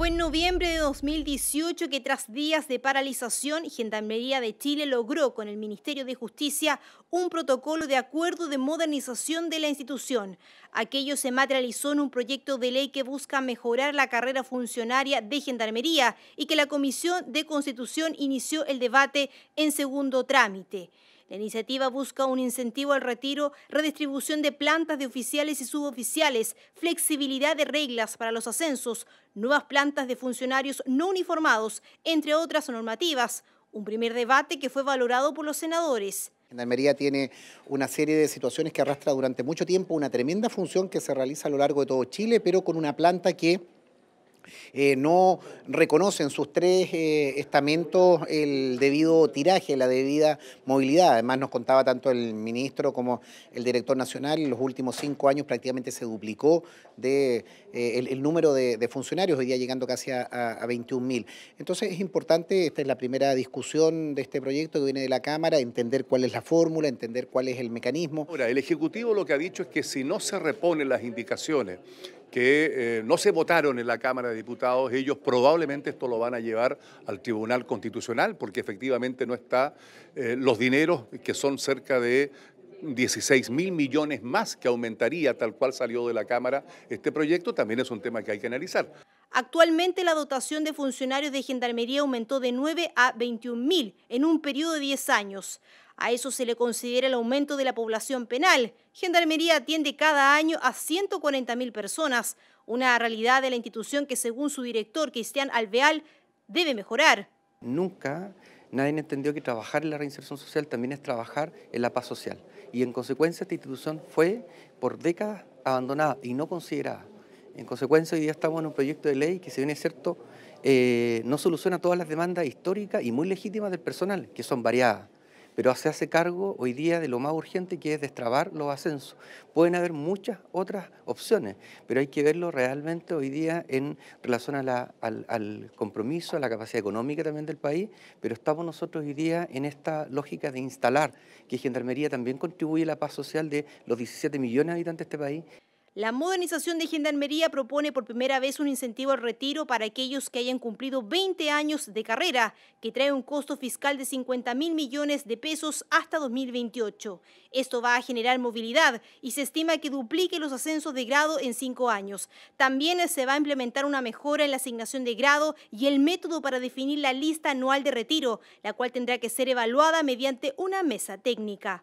Fue en noviembre de 2018 que tras días de paralización, Gendarmería de Chile logró con el Ministerio de Justicia un protocolo de acuerdo de modernización de la institución. Aquello se materializó en un proyecto de ley que busca mejorar la carrera funcionaria de Gendarmería y que la Comisión de Constitución inició el debate en segundo trámite. La iniciativa busca un incentivo al retiro, redistribución de plantas de oficiales y suboficiales, flexibilidad de reglas para los ascensos, nuevas plantas de funcionarios no uniformados, entre otras normativas. Un primer debate que fue valorado por los senadores. almería tiene una serie de situaciones que arrastra durante mucho tiempo una tremenda función que se realiza a lo largo de todo Chile, pero con una planta que eh, no reconocen sus tres eh, estamentos el debido tiraje, la debida movilidad. Además nos contaba tanto el ministro como el director nacional, en los últimos cinco años prácticamente se duplicó de, eh, el, número de, funcionarios, hoy día llegando casi a, a 21.000. Entonces es importante, esta es la primera discusión de este proyecto que viene de la Cámara, entender cuál es la fórmula, entender cuál es el mecanismo. Ahora, el Ejecutivo lo que ha dicho es que si no se reponen las indicaciones que eh, no se votaron en la Cámara de Diputados, ellos probablemente esto lo van a llevar al Tribunal Constitucional, porque efectivamente no está eh, los dineros que son cerca de 16 mil millones más que aumentaría tal cual salió de la Cámara este proyecto, también es un tema que hay que analizar. Actualmente la dotación de funcionarios de Gendarmería aumentó de 9 a 21 mil en un periodo de 10 años. A eso se le considera el aumento de la población penal. Gendarmería atiende cada año a 140.000 personas, una realidad de la institución que según su director, Cristian Alveal, debe mejorar. Nunca nadie entendió que trabajar en la reinserción social también es trabajar en la paz social. Y en consecuencia esta institución fue por décadas abandonada y no considerada. En consecuencia hoy día estamos en un proyecto de ley que si bien es cierto, eh, no soluciona todas las demandas históricas y muy legítimas del personal, que son variadas pero se hace cargo hoy día de lo más urgente que es destrabar los ascensos. Pueden haber muchas otras opciones, pero hay que verlo realmente hoy día en relación al, al, compromiso, a la capacidad económica también del país, pero estamos nosotros hoy día en esta lógica de instalar, que Gendarmería también contribuye a la paz social de los 17 millones de habitantes de este país. La modernización de Gendarmería propone por primera vez un incentivo al retiro para aquellos que hayan cumplido 20 años de carrera, que trae un costo fiscal de 50 mil millones de pesos hasta 2028. Esto va a generar movilidad y se estima que duplique los ascensos de grado en cinco años. También se va a implementar una mejora en la asignación de grado y el método para definir la lista anual de retiro, la cual tendrá que ser evaluada mediante una mesa técnica.